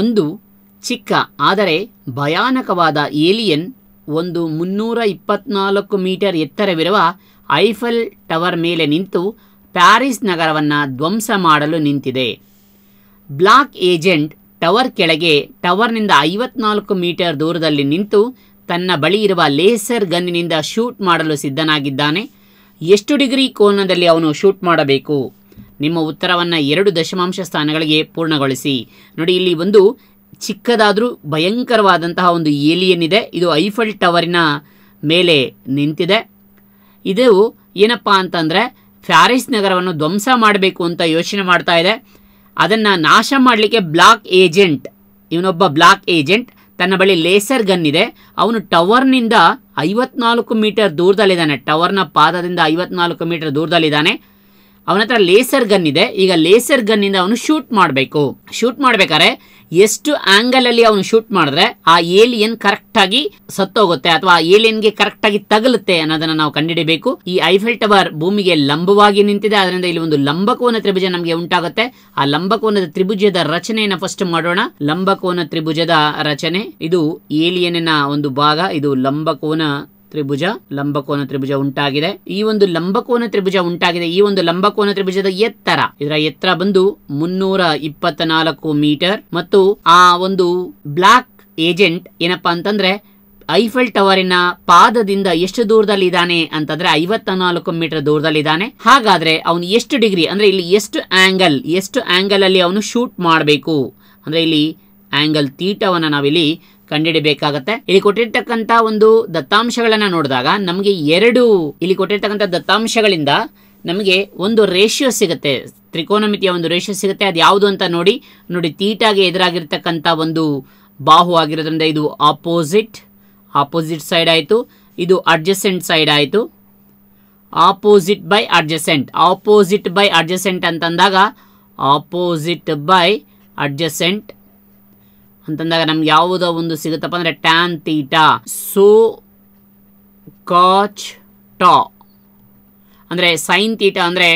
ಒಂದು ಚಿಕ್ಕ ಆದರೆ ಭಯಾನಕವಾದ ಏಲಿಯನ್ ಒಂದು ಮುನ್ನೂರ ಇಪ್ಪತ್ನಾಲ್ಕು ಮೀಟರ್ ಎತ್ತರವಿರುವ ಐಫಲ್ ಟವರ್ ಮೇಲೆ ನಿಂತು ಪ್ಯಾರಿಸ್ ನಗರವನ್ನು ಧ್ವಂಸ ಮಾಡಲು ನಿಂತಿದೆ ಬ್ಲಾಕ್ ಏಜೆಂಟ್ ಟವರ್ ಕೆಳಗೆ ಟವರ್ನಿಂದ ಐವತ್ನಾಲ್ಕು ಮೀಟರ್ ದೂರದಲ್ಲಿ ನಿಂತು ತನ್ನ ಬಳಿ ಇರುವ ಲೇಸರ್ ಗನ್ನಿನಿಂದ ಶೂಟ್ ಮಾಡಲು ಸಿದ್ಧನಾಗಿದ್ದಾನೆ ಎಷ್ಟು ಡಿಗ್ರಿ ಕೋನದಲ್ಲಿ ಅವನು ಶೂಟ್ ಮಾಡಬೇಕು ನಿಮ್ಮ ಉತ್ತರವನ್ನು ಎರಡು ದಶಮಾಂಶ ಸ್ಥಾನಗಳಿಗೆ ಪೂರ್ಣಗೊಳಿಸಿ ನೋಡಿ ಇಲ್ಲಿ ಒಂದು ಚಿಕ್ಕದಾದರೂ ಭಯಂಕರವಾದಂತಹ ಒಂದು ಏಲಿಯನ್ ಇದೆ ಇದು ಐಫಲ್ ಟವರಿನ ಮೇಲೆ ನಿಂತಿದೆ ಇದು ಏನಪ್ಪ ಅಂತಂದರೆ ಪ್ಯಾರಿಸ್ ನಗರವನ್ನು ಧ್ವಂಸ ಮಾಡಬೇಕು ಅಂತ ಯೋಚನೆ ಮಾಡ್ತಾ ಇದೆ ಅದನ್ನು ನಾಶ ಮಾಡಲಿಕ್ಕೆ ಬ್ಲಾಕ್ ಏಜೆಂಟ್ ಇವನೊಬ್ಬ ಬ್ಲಾಕ್ ಏಜೆಂಟ್ ತನ್ನ ಬಳಿ ಲೇಸರ್ ಗನ್ ಇದೆ ಅವನು ಟವರ್ನಿಂದ ಐವತ್ನಾಲ್ಕು ಮೀಟರ್ ದೂರದಲ್ಲಿದ್ದಾನೆ ಟವರ್ನ ಪಾದದಿಂದ ಐವತ್ನಾಲ್ಕು ಮೀಟರ್ ದೂರದಲ್ಲಿದ್ದಾನೆ ಅವನ ಹತ್ರ ಲೇಸರ್ ಗನ್ ಇದೆ ಈಗ ಲೇಸರ್ ಗನ್ನಿಂದ ಅವನು ಶೂಟ್ ಮಾಡಬೇಕು ಶೂಟ್ ಮಾಡ್ಬೇಕಾದ್ರೆ ಎಷ್ಟು ಆಂಗಲ್ ಅಲ್ಲಿ ಅವನು ಶೂಟ್ ಮಾಡಿದ್ರೆ ಆ ಏಲಿಯನ್ ಕರೆಕ್ಟ್ ಆಗಿ ಸತ್ತೋಗುತ್ತೆ ಅಥವಾ ಆ ಕರೆಕ್ಟ್ ಆಗಿ ತಗಲುತ್ತೆ ಅನ್ನೋದನ್ನ ನಾವು ಕಂಡುಹಿಡಬೇಕು ಈ ಐಫೆಲ್ ಟವರ್ ಭೂಮಿಗೆ ಲಂಬವಾಗಿ ನಿಂತಿದೆ ಅದರಿಂದ ಇಲ್ಲಿ ಒಂದು ಲಂಬಕೋನ ತ್ರಿಭುಜ ನಮಗೆ ಉಂಟಾಗುತ್ತೆ ಆ ಲಂಬಕೋನದ ತ್ರಿಭುಜದ ರಚನೆಯನ್ನ ಫಸ್ಟ್ ಮಾಡೋಣ ಲಂಬಕೋನ ತ್ರಿಭುಜದ ರಚನೆ ಇದು ಏಲಿಯನ್ನ ಒಂದು ಭಾಗ ಇದು ಲಂಬಕೋನ ತ್ರಿಭುಜ ಲಂಬಕೋನ ತ್ರಿಭುಜ ಉಂಟಾಗಿದೆ ಈ ಒಂದು ಲಂಬಕೋನ ತ್ರಿಭುಜ ಉಂಟಾಗಿದೆ ಈ ಒಂದು ಲಂಬಕೋನ ತ್ರಿಭುಜದ ಎತ್ತರ ಇದರ ಎತ್ತರ ಬಂದು ಮುನ್ನೂರ ಇಪ್ಪತ್ತ ನಾಲ್ಕು ಮೀಟರ್ ಮತ್ತು ಆ ಒಂದು ಬ್ಲಾಕ್ ಏಜೆಂಟ್ ಏನಪ್ಪಾ ಅಂತಂದ್ರೆ ಐಫೆಲ್ ಟವರಿನ ಪಾದದಿಂದ ಎಷ್ಟು ದೂರದಲ್ಲಿ ಇದ್ದಾನೆ ಅಂತಂದ್ರೆ ಐವತ್ತ ನಾಲ್ಕು ಮೀಟರ್ ದೂರದಲ್ಲಿ ಇದ್ದಾನೆ ಹಾಗಾದ್ರೆ ಅವನು ಎಷ್ಟು ಡಿಗ್ರಿ ಅಂದ್ರೆ ಇಲ್ಲಿ ಎಷ್ಟು ಆಂಗಲ್ ಎಷ್ಟು ಆಂಗಲ್ ಅಲ್ಲಿ ಅವನು ಶೂಟ್ ಮಾಡಬೇಕು ಅಂದ್ರೆ ಇಲ್ಲಿ ಆಂಗಲ್ ತೀಟವನ್ನು ನಾವಿಲ್ಲಿ ಕಂಡುಹಿಡಬೇಕಾಗತ್ತೆ ಇಲ್ಲಿ ಕೊಟ್ಟಿರ್ತಕ್ಕಂತ ಒಂದು ದತ್ತಾಂಶಗಳನ್ನ ನೋಡಿದಾಗ ನಮಗೆ ಎರಡು ಇಲ್ಲಿ ಕೊಟ್ಟಿರ್ತಕ್ಕಂಥ ದತ್ತಾಂಶಗಳಿಂದ ನಮಗೆ ಒಂದು ರೇಷಿಯೋ ಸಿಗುತ್ತೆ ತ್ರಿಕೋನಮಿತಿಯ ಒಂದು ರೇಷಿಯೋ ಸಿಗುತ್ತೆ ಅದು ಯಾವುದು ಅಂತ ನೋಡಿ ನೋಡಿ ತೀಟಾಗಿ ಎದುರಾಗಿರ್ತಕ್ಕಂಥ ಒಂದು ಬಾಹು ಆಗಿರೋದ್ರಿಂದ ಇದು ಆಪೋಸಿಟ್ ಆಪೋಸಿಟ್ ಸೈಡ್ ಆಯಿತು ಇದು ಅಡ್ಜಸೆಂಟ್ ಸೈಡ್ ಆಯಿತು opposite by adjacent opposite by adjacent ಅಂತಂದಾಗ ಆಪೋಸಿಟ್ ಬೈ ಅಡ್ಜಸೆಂಟ್ ಅಂತಂದಾಗ ನಮ್ಗೆ ಯಾವುದೋ ಒಂದು ಸಿಗುತ್ತಪ್ಪ ಅಂದರೆ ಟ್ಯಾನ್ ತೀಟಾ ಸೋ ಕಾಚ್ ಟಾ ಅಂದರೆ ಸೈನ್ ತೀಟ ಅಂದರೆ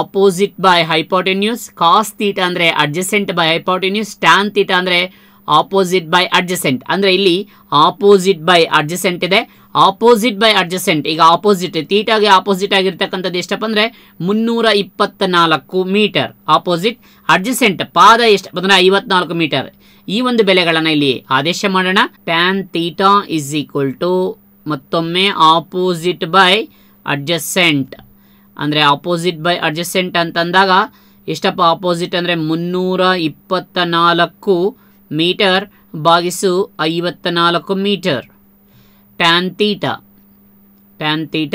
opposite by hypotenuse cos theta ಅಂದರೆ adjacent by hypotenuse tan theta ಅಂದರೆ ಆಪೋಸಿಟ್ ಬೈ ಅಡ್ಜಸೆಂಟ್ ಅಂದರೆ ಇಲ್ಲಿ ಆಪೋಸಿಟ್ ಬೈ ಅಡ್ಜಸೆಂಟ್ ಇದೆ ಆಪೋಸಿಟ್ ಬೈ ಅಡ್ಜಸೆಂಟ್ ಈಗ ಆಪೋಸಿಟ್ ತೀಟಾಗೆ ಆಪೋಸಿಟ್ ಆಗಿರ್ತಕ್ಕಂಥದ್ದು ಎಷ್ಟಪ್ಪ ಅಂದರೆ ಮುನ್ನೂರ ನಾಲ್ಕು ಮೀಟರ್ ಆಪೋಸಿಟ್ ಅಡ್ಜಸೆಂಟ್ ಪಾದ ಎಷ್ಟು ಅಂದರೆ ಐವತ್ನಾಲ್ಕು ಮೀಟರ್ ಈ ಒಂದು ಬೆಲೆಗಳನ್ನು ಇಲ್ಲಿ ಆದೇಶ ಮಾಡೋಣ tan theta is equal to ಮತ್ತೊಮ್ಮೆ ಆಪೋಸಿಟ್ ಬೈ ಅಡ್ಜಸ್ಸೆಂಟ್ ಅಂದರೆ ಆಪೋಸಿಟ್ ಬೈ ಅಡ್ಜಸ್ಸೆಂಟ್ ಅಂತಂದಾಗ ಎಷ್ಟಪ್ಪ ಆಪೋಸಿಟ್ ಅಂದರೆ ಮುನ್ನೂರ ಇಪ್ಪತ್ತ ನಾಲ್ಕು ಮೀಟರ್ ಬಾಗಿಸು ಐವತ್ತ ನಾಲ್ಕು meter tan theta tan theta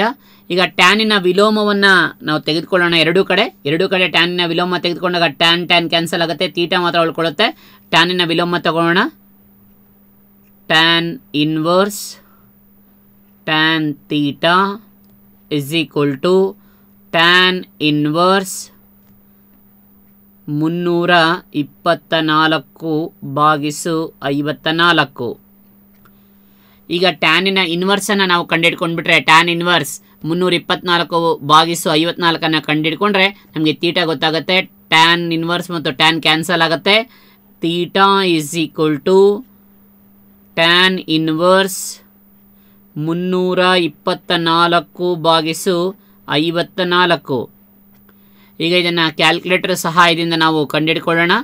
ಈಗ ಟ್ಯಾನಿನ ವಿಲೋಮವನ್ನು ನಾವು ತೆಗೆದುಕೊಳ್ಳೋಣ ಎರಡೂ ಕಡೆ ಎರಡೂ ಕಡೆ ಟ್ಯಾನಿನ ವಿಲೋಮ ತೆಗೆದುಕೊಂಡಾಗ ಟ್ಯಾನ್ ಟ್ಯಾನ್ ಕ್ಯಾನ್ಸಲ್ ಆಗುತ್ತೆ ತೀಟ ಮಾತ್ರ ಉಳ್ಕೊಳ್ಳುತ್ತೆ ಟ್ಯಾನಿನ ವಿಲೋಮ ತಗೊಳ್ಳೋಣ tan inverse tan theta is equal to tan inverse ಮುನ್ನೂರ ಇಪ್ಪತ್ತ ನಾಲ್ಕು ಬಾಗಿಸು ಐವತ್ತ ನಾಲ್ಕು ಈಗ ಟ್ಯಾನಿನ ಇನ್ವರ್ಸನ್ನು ನಾವು ಕಂಡಿಡ್ಕೊಂಡ್ಬಿಟ್ರೆ ಟ್ಯಾನ್ ಇನ್ವರ್ಸ್ ಮುನ್ನೂರ ಇಪ್ಪತ್ನಾಲ್ಕು ಭಾಗಿಸು ಐವತ್ನಾಲ್ಕನ್ನು ಕಂಡಿಡ್ಕೊಂಡ್ರೆ ನಮಗೆ ತೀಟ ಗೊತ್ತಾಗುತ್ತೆ ಟ್ಯಾನ್ ಇನ್ವರ್ಸ್ ಮತ್ತು ಟ್ಯಾನ್ ಕ್ಯಾನ್ಸಲ್ ಆಗುತ್ತೆ theta is equal to tan inverse ಮುನ್ನೂರ ಇಪ್ಪತ್ತ ನಾಲ್ಕು ಭಾಗಿಸು ಐವತ್ತ ನಾಲ್ಕು ಈಗ ಇದನ್ನು ಕ್ಯಾಲ್ಕುಲೇಟರ್ ಸಹಾಯದಿಂದ ನಾವು ಕಂಡಿಡ್ಕೊಳ್ಳೋಣ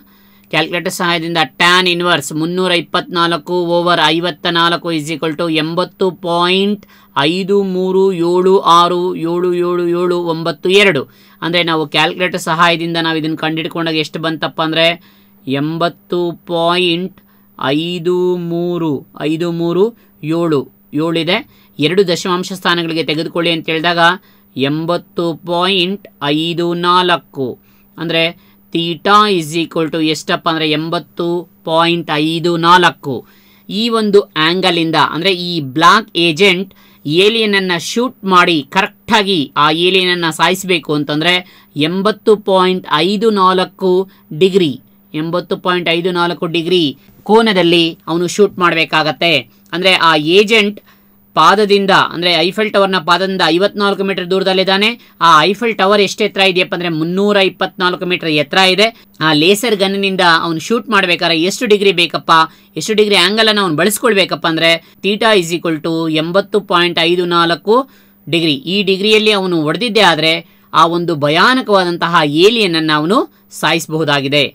ಕ್ಯಾಲ್ಕುಲೇಟರ್ ಸಹಾಯದಿಂದ ಟ್ಯಾನ್ ಇನ್ವರ್ಸ್ ಮುನ್ನೂರ ಇಪ್ಪತ್ನಾಲ್ಕು ಓವರ್ ಐವತ್ತ ನಾಲ್ಕು ಈಕ್ವಲ್ ಟು ಎಂಬತ್ತು ಪಾಯಿಂಟ್ ಐದು ಮೂರು ಏಳು ಆರು ಏಳು ಏಳು ಏಳು ಒಂಬತ್ತು ಎರಡು ಅಂದರೆ ನಾವು ಕ್ಯಾಲ್ಕುಲೇಟರ್ ಸಹಾಯದಿಂದ ನಾವು ಇದನ್ನು ಕಂಡುಹಿಡ್ಕೊಂಡಾಗ ಎಷ್ಟು ಬಂತಪ್ಪ ಅಂದರೆ ಎಂಬತ್ತು ಪಾಯಿಂಟ್ ಐದು ಮೂರು ಐದು ಮೂರು ಏಳು ಏಳಿದೆ ಎರಡು ದಶಮಾಂಶ ಸ್ಥಾನಗಳಿಗೆ ತೆಗೆದುಕೊಳ್ಳಿ ಅಂತ ಹೇಳಿದಾಗ ಎಂಬತ್ತು ಪಾಯಿಂಟ್ ಐದು ನಾಲ್ಕು ಅಂದರೆ ತೀಟಾ ಇಸ್ ಈಕ್ವಲ್ ಟು ಎಷ್ಟಪ್ಪ ಅಂದರೆ ಎಂಬತ್ತು ಪಾಯಿಂಟ್ ಐದು ನಾಲ್ಕು ಈ ಒಂದು ಆ್ಯಂಗಲಿಂದ ಅಂದರೆ ಈ ಬ್ಲಾಕ್ ಏಜೆಂಟ್ ಏಲಿಯನನ್ನು ಶೂಟ್ ಮಾಡಿ ಕರೆಕ್ಟಾಗಿ ಆ ಏಲಿಯನನ್ನು ಸಾಯಿಸಬೇಕು ಅಂತಂದರೆ ಎಂಬತ್ತು ಪಾಯಿಂಟ್ ಐದು ನಾಲ್ಕು ಡಿಗ್ರಿ ಎಂಬತ್ತು ಪಾಯಿಂಟ್ ಐದು ನಾಲ್ಕು ಡಿಗ್ರಿ ಕೋನದಲ್ಲಿ ಅವನು ಶೂಟ್ ಮಾಡಬೇಕಾಗತ್ತೆ ಅಂದರೆ ಆ ಏಜೆಂಟ್ ಪಾದದಿಂದ ಅಂದ್ರೆ ಐಫೆಲ್ ಟವರ್ನ ಪಾದದಿಂದ ಐವತ್ನಾಲ್ಕು ಮೀಟರ್ ದೂರದಲ್ಲಿದ್ದಾನೆ ಆ ಐಫೆಲ್ ಟವರ್ ಎಷ್ಟು ಎತ್ತರ ಇದೆಯಪ್ಪ ಅಂದ್ರೆ ಮುನ್ನೂರ ಇಪ್ಪತ್ನಾಲ್ಕು ಮೀಟರ್ ಎತ್ತರ ಇದೆ ಆ ಲೇಸರ್ ಗನ್ನಿನಿಂದ ಅವನು ಶೂಟ್ ಮಾಡಬೇಕಾದ್ರೆ ಎಷ್ಟು ಡಿಗ್ರಿ ಬೇಕಪ್ಪ ಎಷ್ಟು ಡಿಗ್ರಿ ಆಂಗಲ್ ಅನ್ನು ಅವ್ನು ಬಳಸ್ಕೊಳ್ಬೇಕಪ್ಪ ಅಂದ್ರೆ ತೀಟಾ ಇಸ್ ಈಕ್ವಲ್ ಟು ಎಂಬತ್ತು ಪಾಯಿಂಟ್ ಐದು ನಾಲ್ಕು ಡಿಗ್ರಿ ಈ ಡಿಗ್ರಿಯಲ್ಲಿ ಅವನು ಹೊಡೆದಿದ್ದೇ ಆದರೆ ಆ ಒಂದು ಭಯಾನಕವಾದಂತಹ ಏಲಿಯನ್ನ ಅವನು ಸಾಯಿಸಬಹುದಾಗಿದೆ